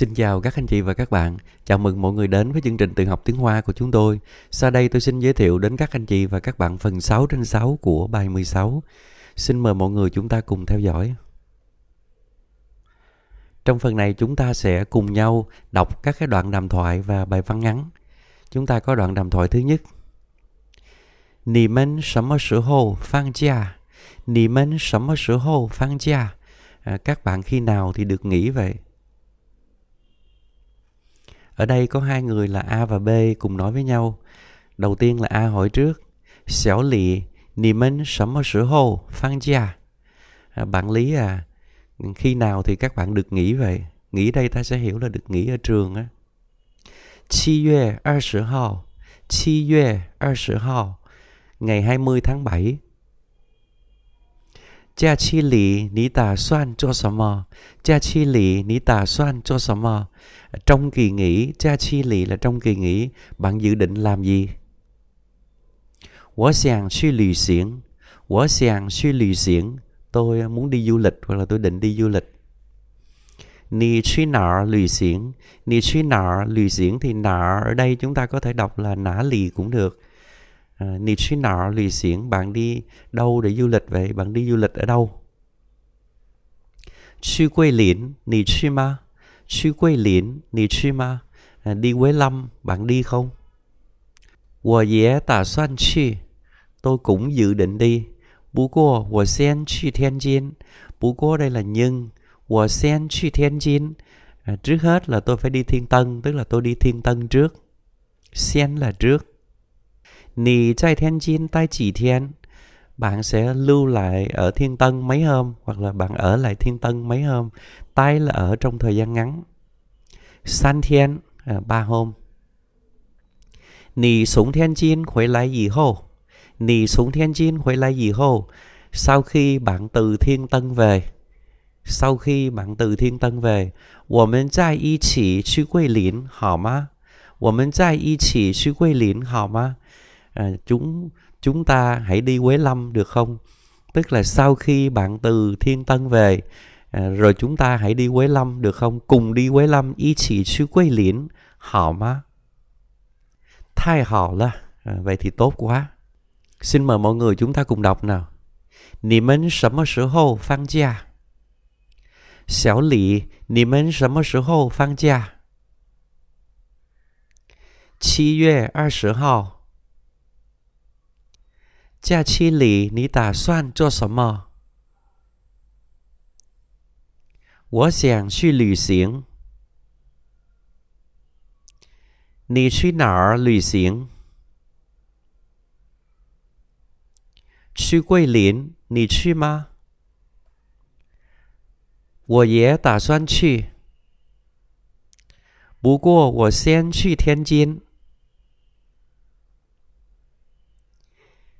Xin chào các anh chị và các bạn. Chào mừng mọi người đến với chương trình tự học tiếng Hoa của chúng tôi. Sau đây tôi xin giới thiệu đến các anh chị và các bạn phần 6 trên 6 của bài 16. Xin mời mọi người chúng ta cùng theo dõi. Trong phần này chúng ta sẽ cùng nhau đọc các cái đoạn đàm thoại và bài văn ngắn. Chúng ta có đoạn đàm thoại thứ nhất. Nì men sắm sữa hồ phang gia. Nì men sắm sữa hồ phang gia. À, các bạn khi nào thì được nghỉ vậy? Ở đây có hai người là A và B cùng nói với nhau. Đầu tiên là A hỏi trước. Xiao Lì, Nì Minh sớm mơ sữa hồ, phan gia. À, bạn Lý à, khi nào thì các bạn được nghỉ vậy? Nghỉ đây ta sẽ hiểu là được nghỉ ở trường á. Chi yue 20 hào, Chi yue 20 hào, ngày 20 tháng 7假期里你打算做什么？假期里你打算做什么？Trong kỳ nghỉ, 假期里 là trong kỳ nghỉ, bạn dự định làm gì? 我想去旅行。我想去旅行。Tôi muốn đi du lịch hoặc là tôi định đi du lịch. Nì truy nợ lùi xiển Nì truy nợ lùi xiển thì nợ ở đây chúng ta có thể đọc là nã lì cũng được à, nịt suy nọ lì xiển bạn đi đâu để du lịch vậy bạn đi du lịch ở đâu chu quê liễn nì suy ma chu quê liễn nì suy ma à, đi quế lâm bạn đi không wo ye ta soan chi tôi cũng dự định đi bú cô wo sen chi thiên jin bú cô đây là nhưng wo sen chi thiên jin à, trước hết là tôi phải đi thiên tân tức là tôi đi thiên tân trước sen là trước Nì trai thiên chín tay chỉ thiên bạn sẽ lưu lại ở thiên tân mấy hôm hoặc là bạn ở lại thiên tân mấy hôm tay là ở trong thời gian ngắn san thiên à, ba hôm nì xuống thiên chín quay lại gì hô nì xuống thiên chín quay lại gì hô sau khi bạn từ thiên tân về sau khi bạn từ thiên tân về 我们在一起去桂林好吗我们在一起去桂林好吗 à, chúng chúng ta hãy đi Quế Lâm được không? Tức là sau khi bạn từ Thiên Tân về à, rồi chúng ta hãy đi Quế Lâm được không? Cùng đi Quế Lâm, ý chỉ chứ Quế Liễn, hảo mà. Thay hảo là, à, vậy thì tốt quá. Xin mời mọi người chúng ta cùng đọc nào. Nì mến sấm mơ sở hô phang gia. Xảo lị, nì mến sấm mơ sở hô phang gia. 7假期里你打算做什么？我想去旅行。你去哪儿旅行？去桂林。你去吗？我也打算去。不过我先去天津。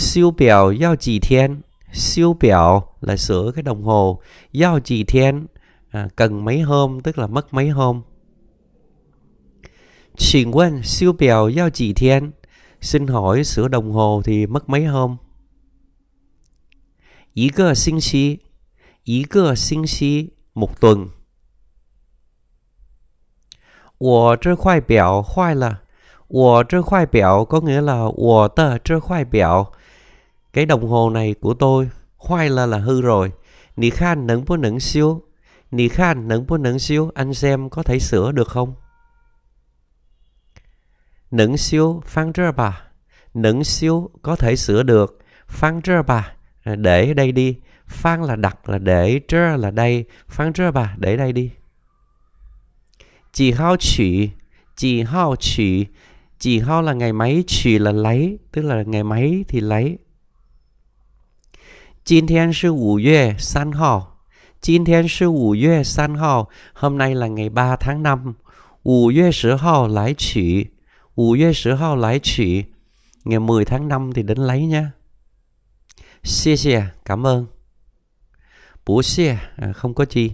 Siêu biểu giao chỉ thiên Siêu biểu là sửa cái đồng hồ Giao chỉ thiên à, Cần mấy hôm tức là mất mấy hôm Xin quên siêu biểu giao chỉ thiên Xin hỏi sửa đồng hồ thì mất mấy hôm Ý cơ sinh xí Ý cơ sinh xí Một tuần 我这块表坏了。我这块表 nghĩa là 我的这块表 cái đồng hồ này của tôi khoai là là hư rồi nì khan nấn bố nấn siêu nì khan nấn bố nấn siêu anh xem có thể sửa được không nấn siêu phang trơ bà nấn siêu có thể sửa được phang trơ bà à, để đây đi phang là đặt là để trơ là đây phang trơ bà để đây đi chỉ hao chỉ chỉ hao chỉ chỉ hao là ngày mấy chỉ là lấy tức là ngày mấy thì lấy 今天是五月三号。今天是五月三号。Hôm nay là ngày ba tháng 5. 五月十号来取。五月十号来取. Ngày 10 tháng Năm thì đến lấy nha. Xie xie, cảm ơn. Bố xie, à, không có chi.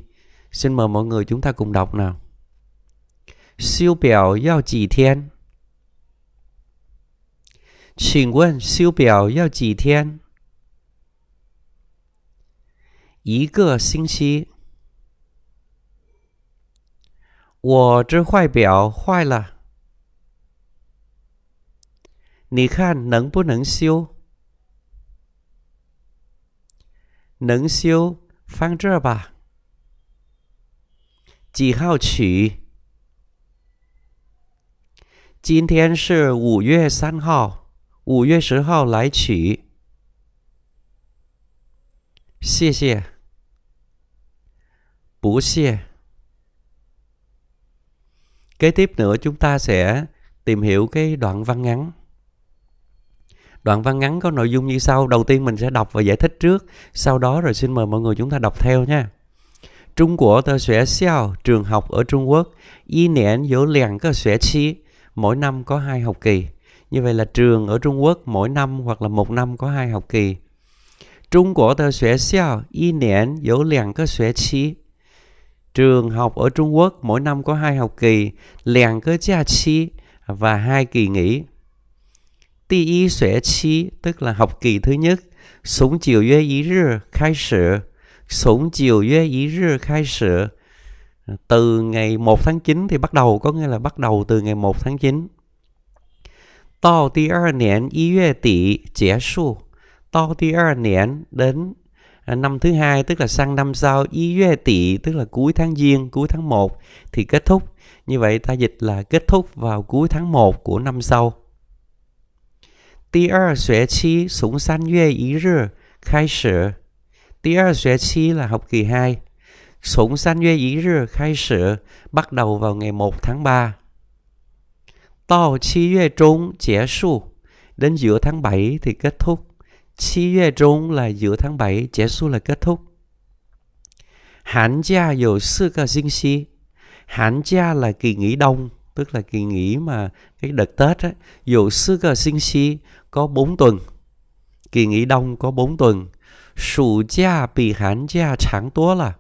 Xin mời mọi người chúng ta cùng đọc nào. Siêu biểu giao chỉ thiên. Xin 问 siêu biểu giao chỉ thiên? 一个星期，我这块表坏了，你看能不能修？能修，放这儿吧。几号取？今天是五月三号，五月十号来取。谢谢。bổ xe. Kế tiếp nữa chúng ta sẽ tìm hiểu cái đoạn văn ngắn. Đoạn văn ngắn có nội dung như sau. Đầu tiên mình sẽ đọc và giải thích trước. Sau đó rồi xin mời mọi người chúng ta đọc theo nha. Trung Quốc tờ xóa xiao, trường học ở Trung Quốc, y nén dấu liền cơ xóa chi, mỗi năm có hai học kỳ. Như vậy là trường ở Trung Quốc mỗi năm hoặc là một năm có hai học kỳ. Trung Quốc tờ xóa xiao, y nén dấu liền cơ xóa chi, Trường học ở Trung Quốc mỗi năm có hai học kỳ, lẻng cơ gia chi và hai kỳ nghỉ. Ti y xuế chi tức là học kỳ thứ nhất. Sống chiều yue ý rư khai sử. Sống chiều yue ý rư khai sử. Từ ngày 1 tháng 9 thì bắt đầu, có nghĩa là bắt đầu từ ngày 1 tháng 9. Tao ti er nian y yue tỷ, kết 束. Tao ti er nian đến À, năm thứ hai tức là sang năm sau y yue tỷ tức là cuối tháng giêng cuối tháng 1 thì kết thúc như vậy ta dịch là kết thúc vào cuối tháng 1 của năm sau Đi er xuế chi súng san yue ý rư khai sử Đi er xuế chi là học kỳ 2 Súng san yue ý rư khai sử bắt đầu vào ngày 1 tháng 3 Tao chi yue trung kết thúc Đến giữa tháng 7 thì kết thúc 七月中 là giữa tháng 7结束了 kết thúc. Hạn gia 有四个星期. Hạn gia là kỳ nghỉ đông, tức là kỳ nghỉ mà cái đợt Tết á, dù sư cơ sinh si có bốn tuần, kỳ nghỉ đông có bốn tuần, sủ gia bị hán gia chẳng tố là,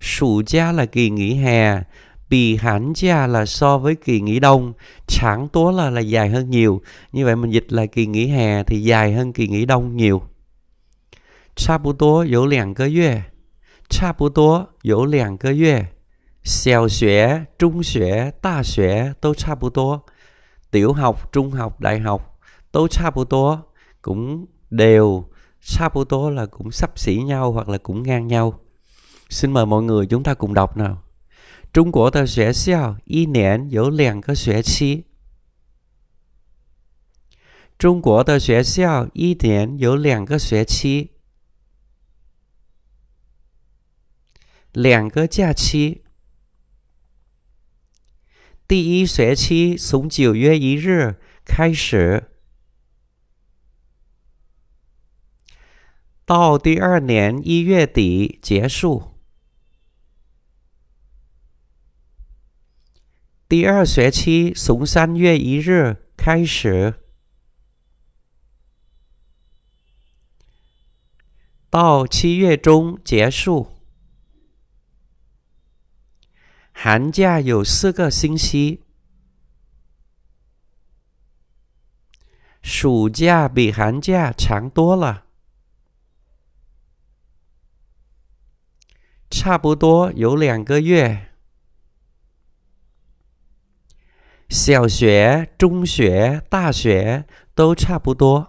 sủ gia là kỳ nghỉ hè, bì hán già là so với kỳ nghỉ đông sáng tố là là dài hơn nhiều như vậy mình dịch là kỳ nghỉ hè thì dài hơn kỳ nghỉ đông nhiều Cha bù tố dỗ lẻng cơ yue Cha bù tố dỗ lẻng cơ yue Xèo xuế, trung xuế, ta xuế Tô Chà bù tố Tiểu học, trung học, đại học Tô Chà bù tố Cũng đều Chà bù tố là cũng sắp xỉ nhau hoặc là cũng ngang nhau Xin mời mọi người chúng ta cùng đọc nào 中国的学校一年有两个学期，中国的学校一年有两个学期，两个假期。第一学期从九月一日开始，到第二年一月底结束。第二学期从三月一日开始，到七月中结束。寒假有四个星期，暑假比寒假长多了，差不多有两个月。小学、中学、大学都差不多。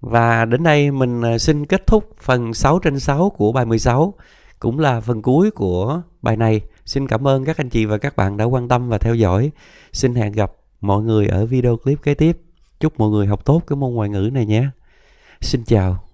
Và đến đây mình à, xin kết thúc phần 6 trên 6 của bài 16, cũng là phần cuối của bài này. Xin cảm ơn các anh chị và các bạn đã quan tâm và theo dõi. Xin hẹn gặp mọi người ở video clip kế tiếp. Chúc mọi người học tốt cái môn ngoại ngữ này nhé. Xin chào.